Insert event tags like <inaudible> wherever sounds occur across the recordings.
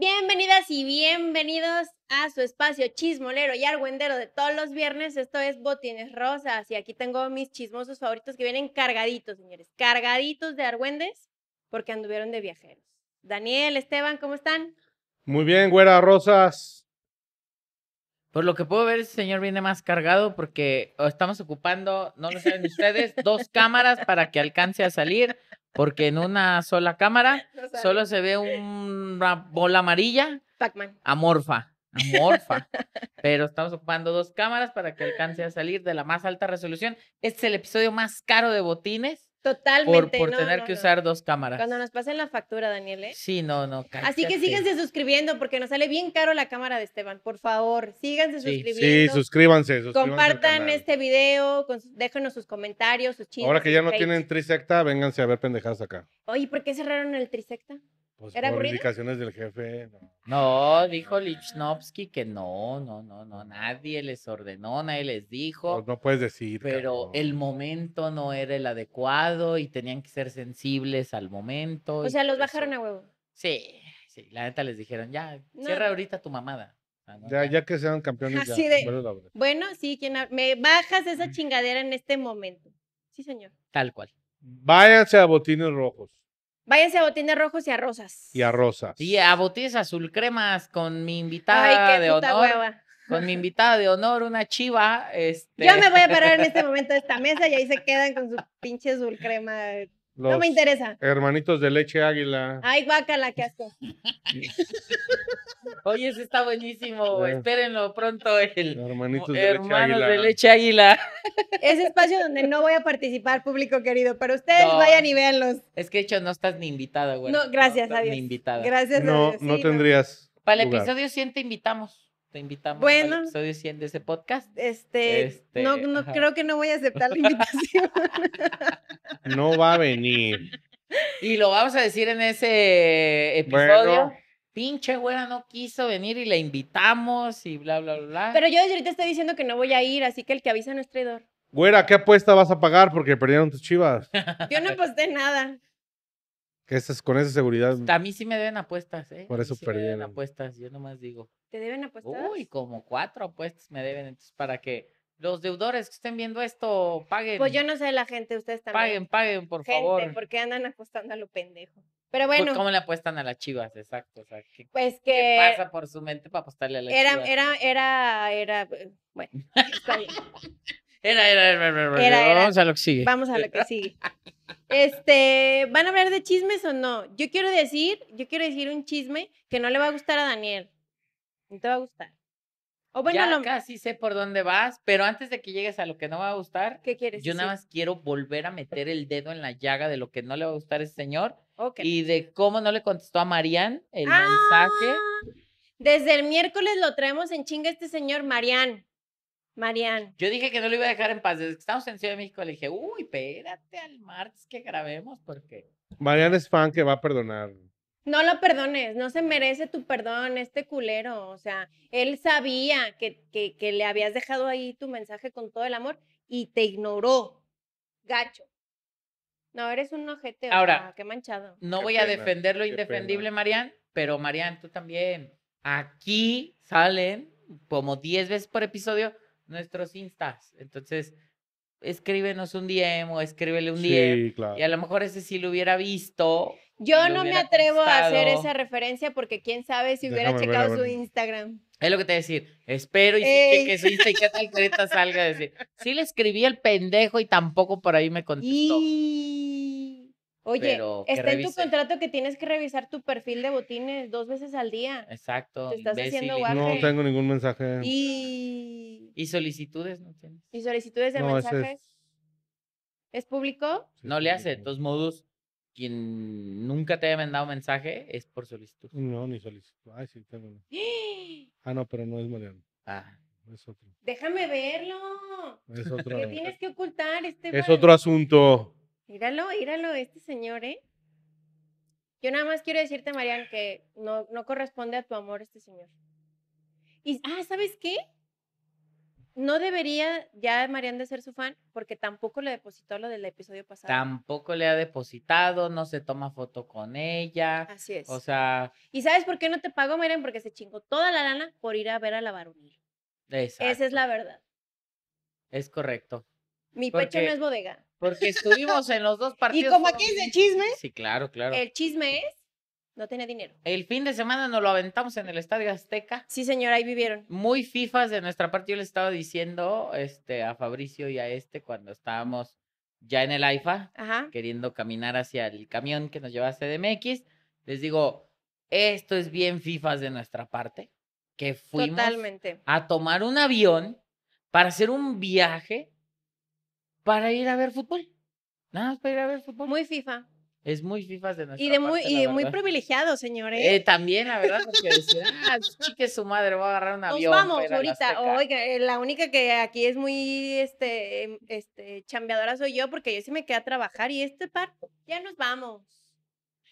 Bienvenidas y bienvenidos a su espacio chismolero y argüendero de todos los viernes. Esto es Botines Rosas y aquí tengo mis chismosos favoritos que vienen cargaditos, señores, cargaditos de argüendes porque anduvieron de viajeros. Daniel, Esteban, ¿cómo están? Muy bien, güera Rosas. Por pues lo que puedo ver, ese señor viene más cargado porque estamos ocupando, no lo saben <laughs> ustedes, dos cámaras para que alcance a salir. Porque en una sola cámara <laughs> solo se ve una bola amarilla. Pac-Man. Amorfa. Amorfa. <laughs> Pero estamos ocupando dos cámaras para que alcance a salir de la más alta resolución. Este es el episodio más caro de Botines. Totalmente. Por, por tener que usar dos cámaras. Cuando nos pasen la factura, Daniel. ¿eh? Sí, no, no. Así que síganse suscribiendo porque nos sale bien caro la cámara de Esteban. Por favor, síganse suscribiendo. Sí, suscríbanse. suscríbanse compartan este video, déjenos sus comentarios, sus chistes. Ahora que ya no tienen trisecta, vénganse a ver pendejadas acá. Oye, ¿por qué cerraron el trisecta? Pues ¿Era por indicaciones del jefe. No, dijo Lichnowsky que no, no, no, no, nadie les ordenó, nadie les dijo. Pues, no puedes decir. Pero el momento no era el adecuado y tenían que ser sensibles al momento. O sea, los pues, bajaron a huevo. Sí, sí, la neta les dijeron, ya, cierra ahorita tu mamada. Ah, ya, que sean campeones. ya, bueno, sí, quien me bajas esa chingadera en este momento. Sí, señor. Tal cual. Váyanse a botines rojos. Váyanse a botines rojos y a rosas. Y a rosas. Y a botines azul cremas con mi invitada de honor. Con mi invitada de honor, una chiva. Yo este me voy a parar en este momento de esta mesa y ahí se quedan con su pinche azul crema no me interesa. Hermanitos de leche águila. Ay, vaca qué asco. <laughs> Oye, eso está buenísimo. Espérenlo pronto. El, hermanitos de leche águila. de leche águila. Ese espacio donde no voy a participar, público querido, pero ustedes vayan y véanlos. Es que, de hecho, no estás ni invitada, güey. No, gracias no, Ni invitada. Gracias no, no tendrías. Para el episodio 100 invitamos te invitamos bueno, al episodio ese podcast. Este, este no, no creo que no voy a aceptar la invitación. <laughs> No va a venir. Y lo vamos a decir en ese episodio. Pinche güera no quiso venir y la invitamos y bla, bla, bla, Pero yo desde ahorita estoy diciendo que no voy a ir, así que el que avisa no es traidor. Güera, ¿qué apuesta vas a pagar porque perdieron tus chivas? <laughs> Yo no aposté nada. Que con esa seguridad. A mí sí me deben apuestas, ¿eh? Por eso perdieron. Me deben apuestas, yo nomás digo. ¿Te deben apuestas? Uy, como cuatro apuestas me deben, entonces para que los deudores que estén viendo esto paguen. Pues yo no sé la gente, ustedes también. Paguen, paguen, por gente, favor. porque andan apostando a lo pendejo. Pero pues, bueno. ¿Cómo le apuestan a las chivas? Exacto. O sea, ¿qué, pues que. pasa por su mente para apostarle a las chivas? Era, era, era. Eh, bueno, <laughs> Era, era, era, era, Vamos a lo que sigue. Vamos a lo que sigue. Este, ¿van a hablar de chismes o no? Yo quiero decir, yo quiero decir un chisme que no le va a gustar a Daniel te va a gustar. O ya casi sé por dónde vas, pero antes de que llegues a lo que no va a gustar, ¿Qué quieres yo nada más quiero volver a meter el dedo en la llaga de lo que no le va a gustar a ese señor Ok. y de cómo no le contestó a Marían el mensaje. Ah, desde el miércoles lo traemos en chinga este señor Marían. Marían. Yo dije que no lo iba a dejar en paz. Desde que estamos en Ciudad de México le dije, uy, espérate al martes que grabemos porque... Marian es fan que va a perdonar. No lo perdones, no se merece tu perdón este culero. O sea, él sabía que, que, le habías dejado ahí tu mensaje con todo el amor y te ignoró. Gacho. No, eres un ojete. Ahora, qué manchado. No voy a defender lo indefendible, Marian, pero Marian, tú también. Aquí salen como 10 veces por episodio nuestros instas. Entonces, escríbenos un DM o escríbele un sí, Claro. Y a lo mejor ese sí lo hubiera visto. Yo no me atrevo a hacer esa referencia porque quién sabe si hubiera checado su Instagram. Es lo que te voy a decir. Espero y sí que su Instagram tal Creta salga a decir. Sí le escribí el pendejo y tampoco por ahí me contestó. Y... Oye, está en tu contrato que tienes que revisar tu perfil de botines dos veces al día. Exacto. Te estás haciendo guaje. No tengo ningún mensaje. Y, solicitudes no tienes. Y solicitudes de mensajes. Es... público? no le hace. De todos modos, quien nunca te haya mandado mensaje es por solicitud. No, ni solicitud. Ay, sí, tengo ¡Ah! ah, no, pero no es Mariano. Ah. Es otro. Déjame verlo. Es otro. tienes que ocultar? Este es otro asunto íralo, íralo este señor, ¿eh? Yo nada más quiero decirte, Marian, que no, no corresponde a tu amor este señor. Y, ah, ¿sabes qué? No debería ya Marian de ser su fan porque tampoco le depositó lo del episodio pasado. Tampoco le ha depositado, no se toma foto con ella. Así es. O sea. ¿Y sabes por qué no te pagó, Marian? Porque se chingó toda la lana por ir a ver a la varonil. Esa es la verdad. Es correcto. Mi pecho no es bodega. Porque estuvimos en los dos partidos. Y como aquí es de chisme. Sí, claro, claro. El chisme es no tiene dinero. El fin de semana nos lo aventamos en el Estadio Azteca. Sí, señora, ahí vivieron. Muy fifas de nuestra parte. Yo le estaba diciendo este, a Fabricio y a este cuando estábamos ya en el AIFA, queriendo caminar hacia el camión que nos llevaba a CDMX. Les digo, esto es bien fifas de nuestra parte, que fuimos a tomar un avión para hacer un viaje para ir a ver fútbol. Nada para ir a ver fútbol. Muy FIFA. Es muy FIFA de nuestra Y de muy, y muy privilegiado, señores. ¿eh? Eh, también, la verdad, porque ah, chique su madre, va a agarrar un avión. Nos vamos ahorita. Oiga, eh, la única que aquí es muy este, em, este, chambeadora soy yo, porque yo sí me queda a trabajar y este par, ya nos vamos.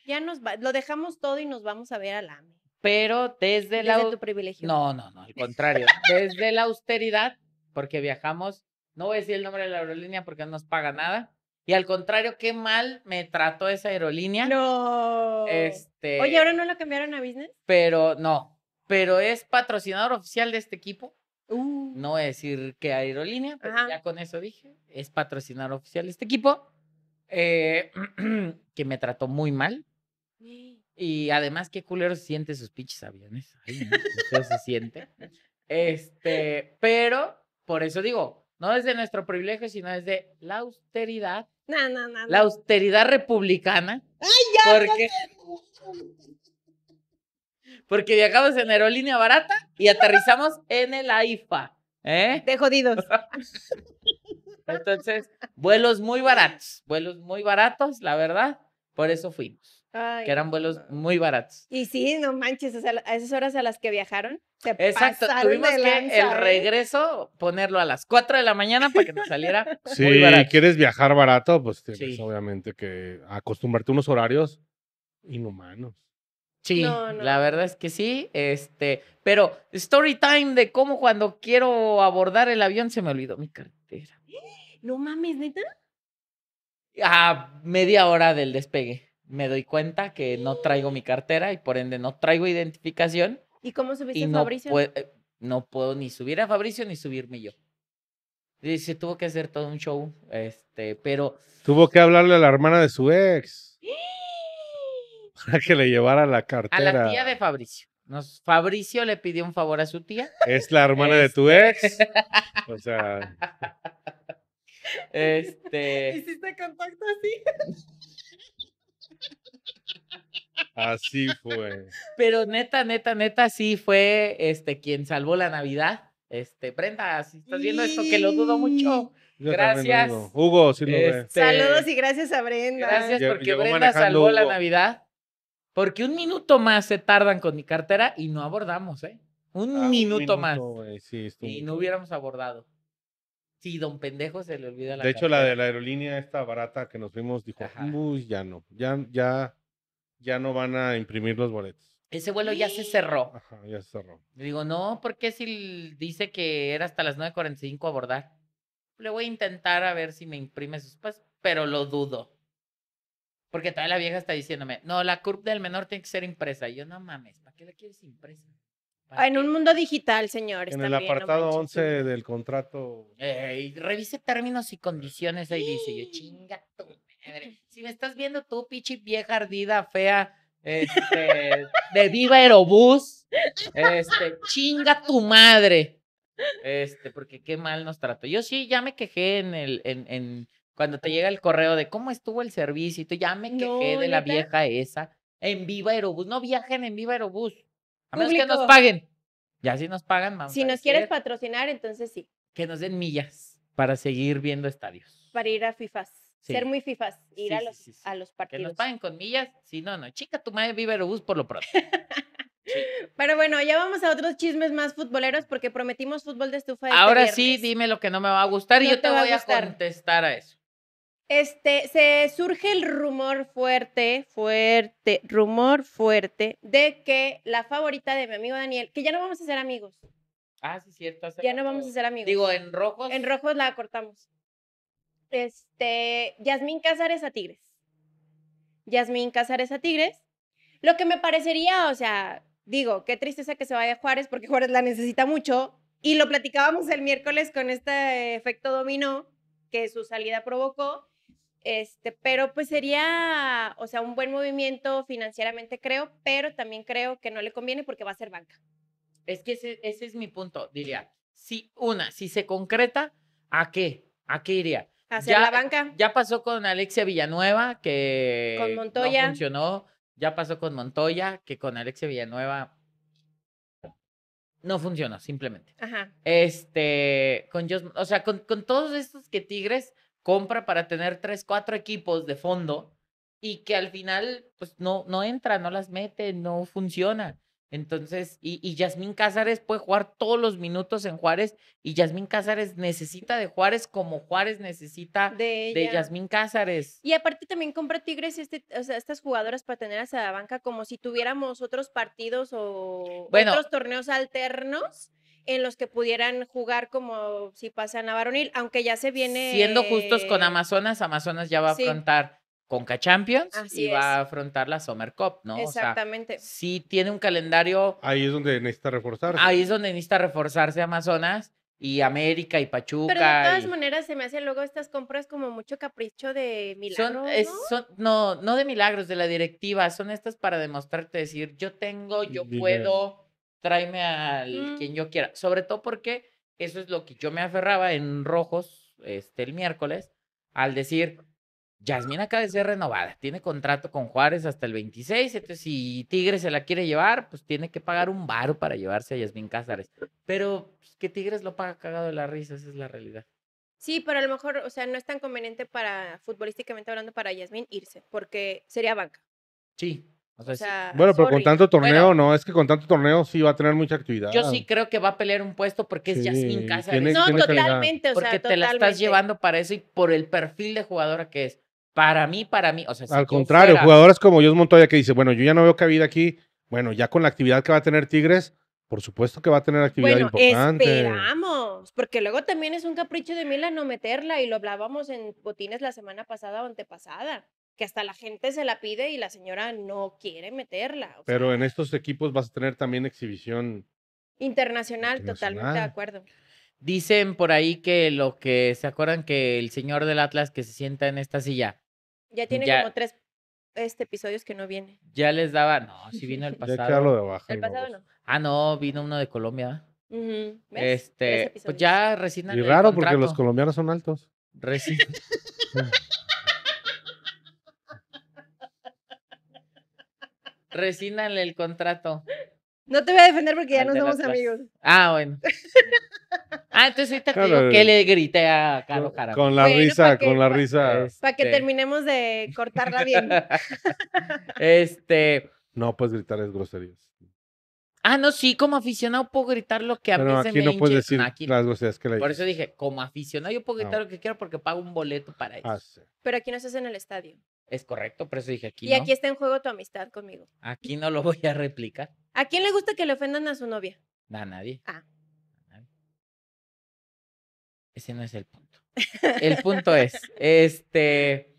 Ya nos va, lo dejamos todo y nos vamos a ver al AME. Pero desde, desde la. Desde tu privilegio. No, no, no, al contrario. desde la austeridad, porque viajamos no voy a decir el nombre de la aerolínea porque no nos paga nada. Y al contrario, qué mal me trató esa aerolínea. No. Este, Oye, ¿ahora no lo cambiaron a business? Pero no. Pero es patrocinador oficial de este equipo. Uh. No voy a decir qué aerolínea, ya con eso dije. Es patrocinador oficial de este equipo. Eh, <clears throat> que me trató muy mal. Y además, qué culero se siente sus pinches aviones. Ay, se siente. Este, pero por eso digo, no es de nuestro privilegio, sino es de la austeridad. No, no, La austeridad republicana. ¡Ay, ya! Porque, porque viajamos en aerolínea barata y aterrizamos en el AIFA. ¿eh? De jodidos. Entonces, vuelos muy baratos, vuelos muy baratos, la verdad. Por eso fuimos que eran vuelos muy baratos. Y sí, no manches, a esas horas a las que viajaron, Exacto, tuvimos que el ¿eh? regreso ponerlo a las 4 de la mañana para que te saliera <laughs> muy Si quieres viajar barato, pues tienes obviamente que acostumbrarte a unos horarios inhumanos. Sí, la verdad es que sí, este, pero story time de cómo cuando quiero abordar el avión se me olvidó mi cartera. <gasps> No mames, neta. A media hora del despegue me doy cuenta que no traigo mi cartera y por ende no traigo identificación. ¿Y cómo subiste a Fabricio? Eh, no puedo ni subir a Fabricio ni subirme yo. se tuvo que hacer todo un show, este, pero... Tuvo que hablarle a la hermana de su ex. <gasps> para que le llevara la cartera. A la tía de Fabricio. Nos, Fabricio le pidió un favor a su tía. Es la hermana de tu ex. <laughs> O sea... Este... ¿Hiciste contacto así? <laughs> Así fue. Pero neta, neta, neta, sí fue este quien salvó la Navidad. Este, Brenda, si estás viendo esto, que lo dudo mucho. gracias. Hugo, sí lo este, Saludos y gracias a Brenda. Gracias porque Brenda salvó la Navidad. Porque un minuto más se tardan con mi cartera y no abordamos, ¿eh? Un, ah, minuto, más. y no hubiéramos abordado. Sí, don pendejo se le olvida la De hecho, la de la aerolínea esta barata que nos vimos dijo, uy, ya no, ya, ya ya no van a imprimir los boletos. Ese vuelo ya se cerró. Ajá, ya se cerró. Le digo, no, ¿por qué si dice que era hasta las 9.45 abordar? Le voy a intentar a ver si me imprime sus pasos, pero lo dudo. Porque todavía la vieja está diciéndome, no, la CURP del menor tiene que ser impresa. Y yo, no mames, ¿para qué la quieres impresa? Ah, en un mundo digital, señores. En el apartado 11 del contrato. revise términos y condiciones ahí, dice yo, chinga tú. Si me estás viendo tú, pichi vieja ardida, fea, este, de Viva Aerobús, este, chinga tu madre. Este, porque qué mal nos trató. Yo sí ya me quejé en el, en, en cuando te llega el correo de cómo estuvo el servicio y tú ya me quejé de la vieja esa en Viva Aerobús. No viajen en Viva Aerobús. A menos que nos paguen. Ya si nos pagan, vamos. Si nos quieres patrocinar, entonces sí. Que nos den millas para seguir viendo estadios. Para ir a FIFAs. Ser muy fifas, ir a, los, a los partidos. Que nos paguen con millas, si no, no. Chica, tu madre vive bus por lo pronto. Pero bueno, ya vamos a otros chismes más futboleros porque prometimos fútbol de estufa. Este Ahora sí, dime lo que no me va a gustar y yo te, voy a, contestar a eso. Este, se surge el rumor fuerte, fuerte, rumor fuerte de que la favorita de mi amigo Daniel, que ya no vamos a ser amigos. Ah, sí, cierto. Ya no vamos a ser amigos. Digo, en rojos. En rojos la cortamos este, Yasmín Cázares a Tigres. Yasmín Cázares a Tigres. Lo que me parecería, o sea, digo, qué tristeza que se vaya Juárez, porque Juárez la necesita mucho. Y lo platicábamos el miércoles con este efecto dominó que su salida provocó. Este, pero pues sería, o sea, un buen movimiento financieramente, creo, pero también creo que no le conviene porque va a ser banca. Es que ese, ese es mi punto, diría. Si una, si se concreta, ¿a qué? ¿A qué iría? hacia la eh, banca. Ya pasó con Alexia Villanueva, que con Montoya. no funcionó. Ya pasó con Montoya, que con Alexia Villanueva no funcionó, simplemente. Este, con o sea, con, con todos estos que Tigres compra para tener tres, cuatro equipos de fondo y que al final, pues no, no entra, no las mete, no funciona. Entonces, y, y Yasmín Cázares puede jugar todos los minutos en Juárez y Yasmín Cázares necesita de Juárez como Juárez necesita de, Yasmín Cázares. Y aparte también compra Tigres este, estas jugadoras para tener a la banca como si tuviéramos otros partidos o otros torneos alternos en los que pudieran jugar como si pasan a varonil, aunque ya se viene... Siendo justos con Amazonas, Amazonas ya va a afrontar Conca Champions y va a afrontar la Summer Cup, ¿no? Exactamente. Si tiene un calendario. Ahí es donde necesita reforzarse. Ahí es donde necesita reforzarse Amazonas y América y Pachuca. Pero de todas maneras se me hacen luego estas compras como mucho capricho de milagros. ¿no? ¿no? no, de milagros, de la directiva. Son estas para demostrarte, decir, yo tengo, yo puedo, tráeme al quien yo quiera. Sobre todo porque eso es lo que yo me aferraba en rojos este, el miércoles al decir Yasmín acaba de ser renovada, tiene contrato con Juárez hasta el 26, entonces si Tigres se la quiere llevar, pues tiene que pagar un varo para llevarse a Yasmín Cázares. Pero pues, que Tigres lo paga cagado de la risa, esa es la realidad. Sí, pero a lo mejor, o sea, no es tan conveniente para, futbolísticamente hablando, para Yasmín irse, porque sería banca. Sí. O sea, bueno, pero con tanto torneo, no, es que con tanto torneo sí va a tener mucha actividad. Yo sí creo que va a pelear un puesto porque es Yasmín Cázares. no, totalmente, o sea, porque te la estás llevando para eso y por el perfil de jugadora que es. Para mí, para mí, o sea, Al contrario, jugadores como Dios Montoya que dice, bueno, yo ya no veo cabida aquí, bueno, ya con la actividad que va a tener Tigres, por supuesto que va a tener actividad bueno, importante. Esperamos, porque luego también es un capricho de Mila no meterla y lo hablábamos en Botines la semana pasada o antepasada, que hasta la gente se la pide y la señora no quiere meterla. Pero en estos equipos vas a tener también exhibición internacional, totalmente de acuerdo. Dicen por ahí que lo que se acuerdan que el señor del Atlas que se sienta en esta silla ya tiene como tres este, episodios que no viene. Ya les daba, no, si vino el <laughs> pasado. Ya de baja, el pasado no. Ah, no, vino uno de Colombia. Este, pues ya contrato. Y raro porque los colombianos son altos. Resina <laughs> el contrato. No te voy a defender porque ya no somos amigos. Ah, bueno. <laughs> Ah, entonces ahorita te digo que le grité a Carlos Jara. Con la risa, con la risa. Para que terminemos de cortarla bien. <laughs> este. No puedes gritar es groserías. Ah, no, sí, como aficionado puedo gritar lo que a mí se me no puedes decir las groserías que le Por eso dije, como aficionado yo puedo ah, gritar lo que quiero porque pago un boleto para eso. Ah, Pero aquí no se hace en el estadio. Es correcto, por eso dije aquí. Y aquí está en juego tu amistad conmigo. Aquí no lo voy a replicar. ¿A quién le gusta que le ofendan a su novia? A nadie. Ah. Ese no es el punto. El punto es, este,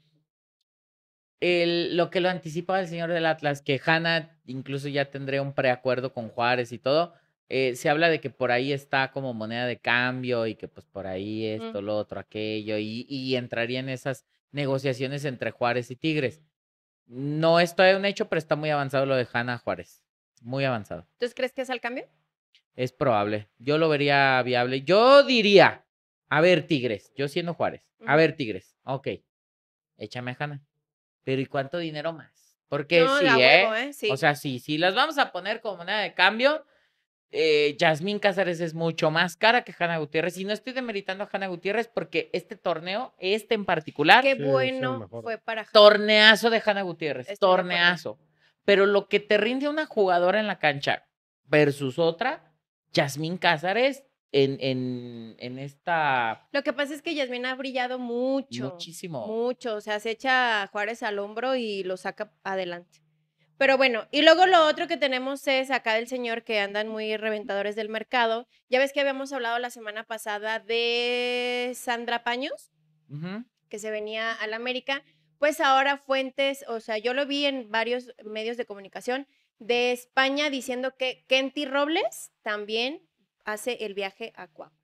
el, lo que lo anticipaba el señor del Atlas, que Hanna incluso ya tendría un preacuerdo con Juárez y todo, eh, se habla de que por ahí está como moneda de cambio y que pues por ahí esto, lo otro, aquello, y, entraría en esas negociaciones entre Juárez y Tigres. No es un hecho, pero está muy avanzado lo de Hanna Juárez. Muy avanzado. ¿Entonces crees que es al cambio? Es probable. Yo lo vería viable. Yo diría, a ver, Tigres, yo siendo Juárez. A ver, Tigres, ok, échame a Hanna. Pero ¿y cuánto dinero más? Porque sí, ¿eh? ¿eh? O sea, sí, sí, las vamos a poner como moneda de cambio. Eh, Yasmín Cázares es mucho más cara que Hanna Gutiérrez. Y no estoy demeritando a Hanna Gutiérrez porque este torneo, este en particular. Qué bueno fue para Torneazo de Hanna Gutiérrez, torneazo. Pero lo que te rinde una jugadora en la cancha versus otra, Yasmín Cáceres en, esta... Lo que pasa es que Yasmín ha brillado mucho. Muchísimo. Mucho, o sea, se echa Juárez al hombro y lo saca adelante. Pero bueno, y luego lo otro que tenemos es acá del señor que andan muy reventadores del mercado. Ya ves que habíamos hablado la semana pasada de Sandra Paños, que se venía a la América. Pues ahora fuentes, o sea, yo lo vi en varios medios de comunicación de España diciendo que Kenty Robles también hace el viaje a Cuapa.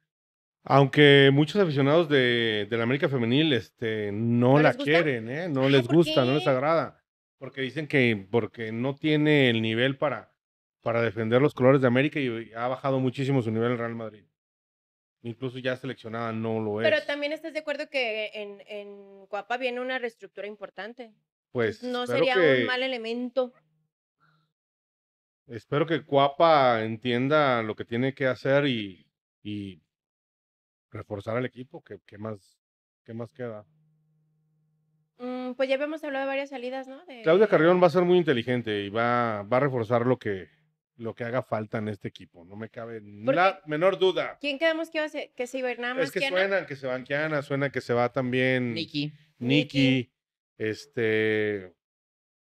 Aunque muchos aficionados de, la América Femenil este, no, la quieren, ¿eh? no les gusta, no les agrada, porque dicen que porque no tiene el nivel para, para defender los colores de América y ha bajado muchísimo su nivel en Real Madrid. Incluso ya seleccionada no lo es. Pero también estás de acuerdo que en, en Guapa viene una reestructura importante. Pues no sería un mal elemento espero que Cuapa entienda lo que tiene que hacer y, reforzar al equipo, ¿Qué más, más queda. Mm, pues ya habíamos hablado de varias salidas, ¿no? Claudia Carrión va a ser muy inteligente y va, va a reforzar lo que, lo que haga falta en este equipo. No me cabe la menor duda. ¿Quién quedamos que, iba a ser, que se iba Es que suena suenan que se van Kiana, suena que se va también Nikki. Nicky. Este.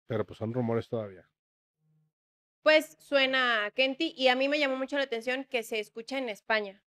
Pero pues son rumores todavía pues suena a Kenty y a mí me llamó mucho la atención que se escucha en España.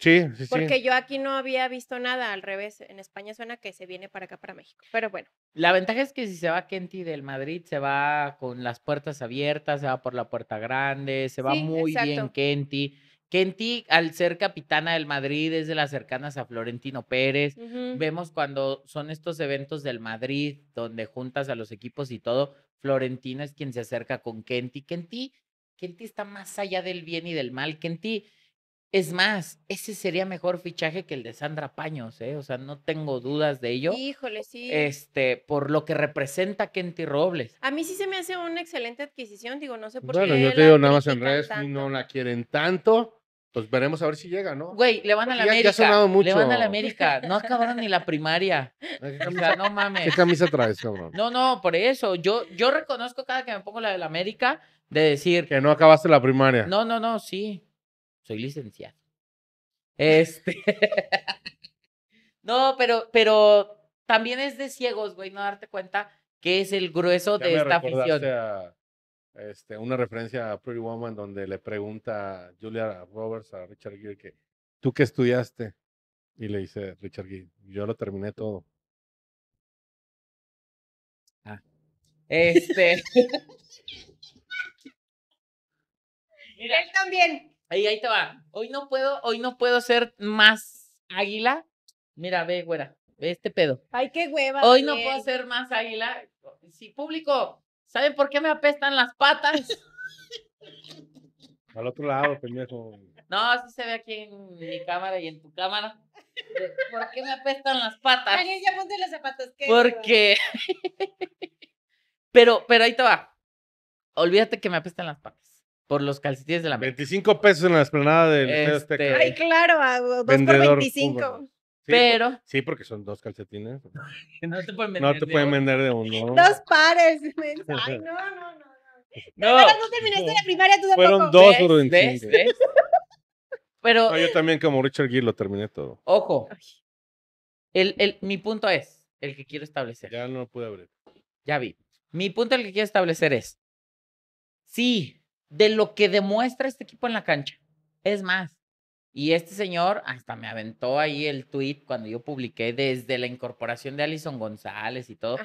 Sí, sí, sí. Porque yo aquí no había visto nada, al revés, en España suena que se viene para acá, para México, pero bueno. La ventaja es que si se va Kenty del Madrid, se va con las puertas abiertas, se va por la puerta grande, se va muy bien Kenty. Kenty, al ser capitana del Madrid, es de las cercanas a Florentino Pérez. Vemos cuando son estos eventos del Madrid, donde juntas a los equipos y todo, Florentino es quien se acerca con Kenty. Kenty, está más allá del bien y del mal. ti. es más, ese sería mejor fichaje que el de Sandra Paños, ¿eh? O sea, no tengo dudas de ello. Híjole, sí. Este, por lo que representa Kenty Robles. A mí sí se me hace una excelente adquisición, digo, no sé por qué. Bueno, yo te digo nada más en redes, no la quieren tanto. Pues veremos a ver si llega, ¿no? Güey, le van a la América. Ya ha sonado mucho. Le van a la América. No acabaron ni la primaria. o sea, no mames. ¿Qué camisa traes, cabrón? No, no, por eso. Yo, yo reconozco cada que me pongo la de la América de decir. Que no acabaste la primaria. No, no, no, sí. Soy licenciado. Este. <laughs> no, pero, pero también es de ciegos, güey, no darte cuenta que es el grueso de esta afición. sea este, una referencia a Pretty Woman donde le pregunta Julia Roberts a Richard Gere que, ¿tú qué estudiaste? Y le dice Richard Gere, yo lo terminé todo. Ah. Este. <laughs> Mira, Él también. Ahí, ahí te va. Hoy no puedo, hoy no puedo ser más águila. Mira, ve, güera, ve este pedo. Ay, qué hueva. Hoy no puedo ser más águila. Si público, ¿Saben por qué me apestan las patas? <laughs> Al otro lado, pendejo. No, así se ve aquí en mi cámara y en tu cámara. ¿Por qué me apestan las patas? Daniel, ya ponte los zapatos. ¿qué? Porque. <laughs> pero, pero ahí te va. Olvídate que me apestan las patas. Por los calcetines de la mesa. 25 pesos en la esplanada del este, Ay, claro, a, Vendedor por 25 pero. Sí, porque son dos calcetines. <laughs> no te pueden vender. de uno. Dos pares. <laughs> <laughs> Ay, no, no, no. no. No, terminaste la primaria tú Fueron dos, Pero. yo también, como Richard Gere, lo terminé todo. Ojo. El, el, mi punto es, el que quiero establecer. Ya no pude abrir. Ya vi. Mi punto, el que quiero establecer es: sí, de lo que demuestra este equipo en la cancha, es más, y este señor hasta me aventó ahí el tweet cuando yo publiqué desde la incorporación de Alison González y todo.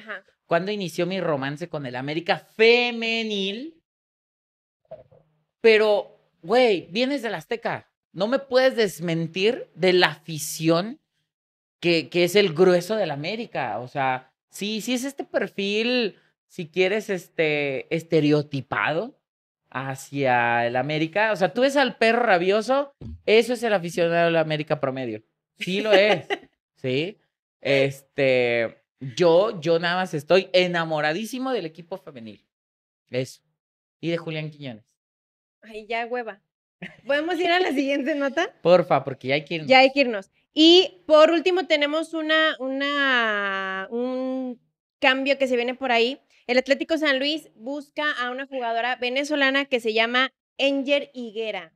Cuando inició mi romance con el América femenil. Pero, güey, vienes del Azteca. No me puedes desmentir de la afición que, que es el grueso del América. O sea, sí, sí es este perfil, si quieres, este, estereotipado hacia el América. O sea, tú ves al perro rabioso, eso es el aficionado del América promedio. Sí lo es. <laughs> sí. Este, yo, yo nada más estoy enamoradísimo del equipo femenil. Eso. Y de Julián Quiñones. Ay, ya hueva. ¿Podemos ir a la siguiente nota? Porfa, porque ya hay que irnos. Ya hay que irnos. Y por último tenemos una, una, un cambio que se viene por ahí. El Atlético San Luis busca a una jugadora venezolana que se llama Enger Higuera,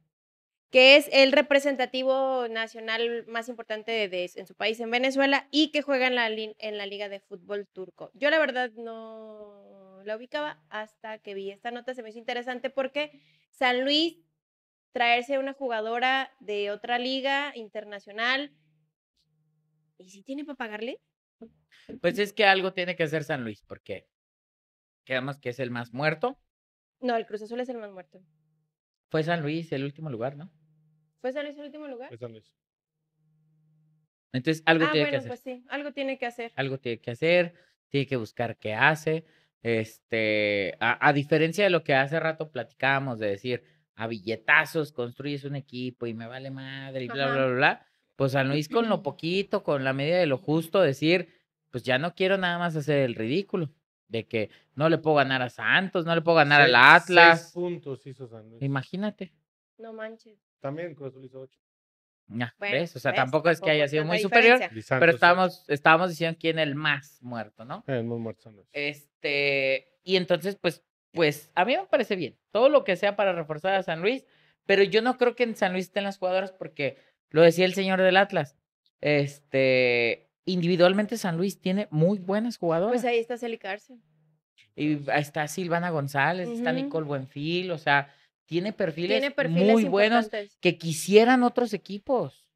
que es el representativo nacional más importante en su país, en Venezuela, y que juega en la, Liga de Fútbol Turco. Yo la verdad no la ubicaba hasta que vi esta nota, se me hizo interesante porque San Luis traerse a una jugadora de otra liga internacional, ¿y si tiene para pagarle? Pues es que algo tiene que hacer San Luis, porque quedamos que es el más muerto. No, el Cruz Azul es el más muerto. Fue San Luis el último lugar, ¿no? ¿Fue San Luis el último lugar? Fue San Luis. Entonces, algo ah, tiene que hacer. Pues sí, algo tiene que hacer. Algo tiene que hacer, tiene que buscar qué hace. Este, a, diferencia de lo que hace rato platicábamos de decir, a billetazos construyes un equipo y me vale madre y bla, bla, bla, bla. Pues San Luis con lo poquito, con la media de lo justo, decir, pues ya no quiero nada más hacer el ridículo. De que no le puedo ganar a Santos, no le puedo ganar a al Atlas. Seis puntos hizo San Luis. Imagínate. No manches. También con hizo ocho. Ya, pues, O sea, tampoco es que haya sido muy superior, pero estábamos, estábamos diciendo quién el más muerto, ¿no? El más muerto. Luis. Este, y entonces, pues, pues, a mí me parece bien. Todo lo que sea para reforzar a San Luis, pero yo no creo que en San Luis estén las jugadoras porque lo decía el señor del Atlas. Este, individualmente San Luis tiene muy buenas pues, jugadoras. Pues ahí está Celi Y está Silvana González, está Nicole Buenfil, o sea, tiene perfiles, muy buenos que quisieran otros equipos.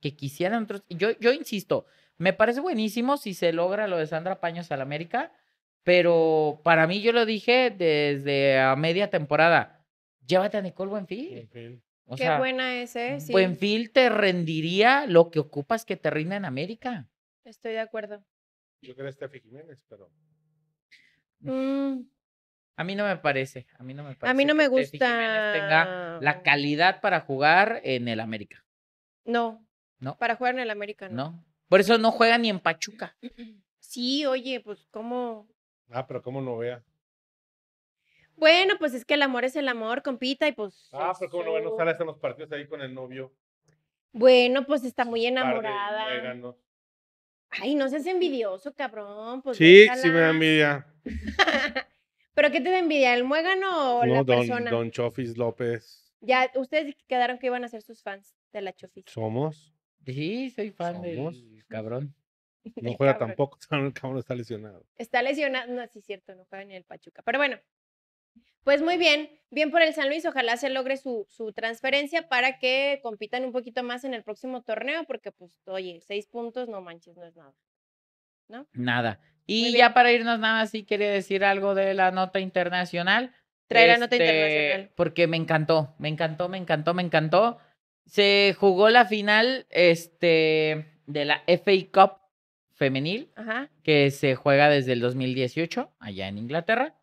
Que quisieran otros. Yo, yo insisto, me parece buenísimo si se logra lo de Sandra Paños al América, pero para mí yo lo dije desde a media temporada. Llévate a Nicole Buenfil. Qué buena es, ¿eh? Sí. Buenfil te rendiría lo que ocupas que te rinda en América. Estoy de acuerdo. Yo creo que Steffi Jiménez, pero. Mm. A mí no me parece. A mí no me parece. A mí no me gusta. tenga la calidad para jugar en el América. No. No. Para jugar en el América, no. No. Por eso no juega ni en Pachuca. <clears throat> Sí, oye, pues cómo. Ah, pero cómo no vea. Bueno, pues es que el amor es el amor, compita, y pues. Ah, pero como no, bueno, sale en los partidos ahí con el novio. Bueno, pues está pues, muy enamorada. Ay, no seas envidioso, cabrón. Pues, sí, sí me da envidia. <laughs> ¿Pero qué te da envidia? ¿El muégano o no, la don, persona? Don Chofis López. Ya, ustedes quedaron que iban a ser sus fans de la Chofis. ¿Somos? Sí, soy fan ¿Somos? cabrón. No <laughs> juega tampoco, <laughs> el cabrón está lesionado. Está lesionado, no, sí es cierto, no juega ni el Pachuca. Pero bueno, pues muy bien, bien por el San Luis, ojalá se logre su, su transferencia para que compitan un poquito más en el próximo torneo, porque pues, oye, seis puntos, no manches, no es nada. ¿No? Nada. Y ya para irnos nada, sí quería decir algo de la nota internacional. Trae la nota este, internacional. Porque me encantó, me encantó, me encantó, me encantó. Se jugó la final este, de la FA Cup femenil, que se juega desde el 2018 allá en Inglaterra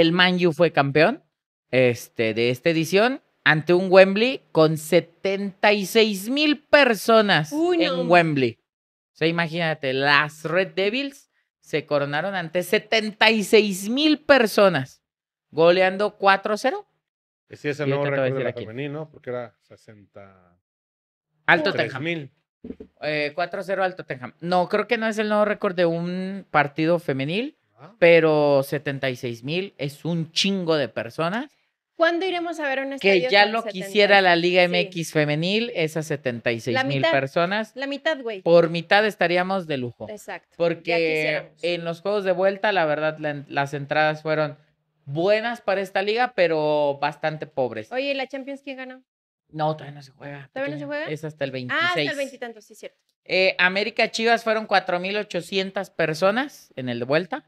el Man U fue campeón este, de esta edición ante un Wembley con 76 mil personas en Wembley. O sea, imagínate, las Red Devils se coronaron ante 76 mil personas, goleando 4-0. Sí, es el nuevo récord de la femenina, ¿no? Porque era 60... Alto Tenham. Eh, 4-0 Alto Tenham. No, creo que no es el nuevo récord de un partido femenil pero 76 mil es un chingo de personas. ¿Cuándo iremos a ver un estadio? Que ya lo quisiera la Liga MX femenil, esas 76 mil personas. La mitad, güey. Por mitad estaríamos de lujo. Exacto. Porque en los juegos de vuelta, la verdad, las entradas fueron buenas para esta liga, pero bastante pobres. Oye, la Champions quién ganó? No, todavía no se juega. ¿Todavía no se juega? Es hasta el 26. Ah, hasta el 20 y tanto, sí, cierto. Eh, América Chivas fueron 4.800 personas en el de vuelta.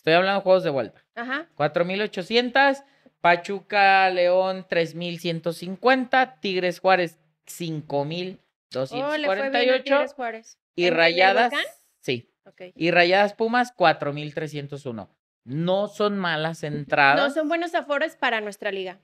Estoy hablando de juegos de vuelta. Ajá. 4.800. Pachuca, León, 3.150. Tigres Juárez, 5.248. y Rayadas. sí. Y Rayadas Pumas, 4.301. No son malas <laughs> entradas. No son buenos aforos para nuestra liga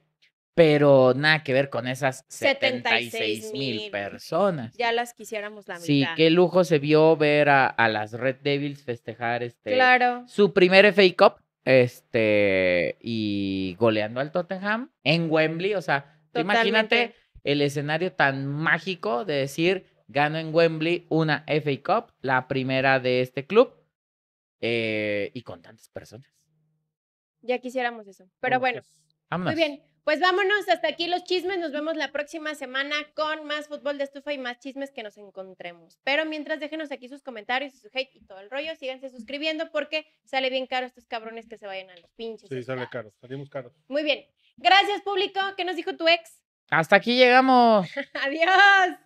pero nada que ver con esas 76 mil personas. Ya las quisiéramos la mitad. Sí, qué lujo se vio ver a, a las Red Devils festejar este claro. su primer FA Cup este y goleando al Tottenham en Wembley, o sea, imagínate el escenario tan mágico de decir, gano en Wembley una FA Cup, la primera de este club eh, y con tantas personas. Ya quisiéramos eso, pero bueno. Muy bien. Pues vámonos, hasta aquí los chismes. Nos vemos la próxima semana con más fútbol de estufa y más chismes que nos encontremos. Pero mientras, déjenos aquí sus comentarios y su hate y todo el rollo. Síganse suscribiendo porque sale bien caro estos cabrones que se vayan a los pinches. Sí, sale caro, salimos caros. Muy bien. Gracias, público. ¿Qué nos dijo tu ex? Hasta aquí llegamos. <laughs> Adiós.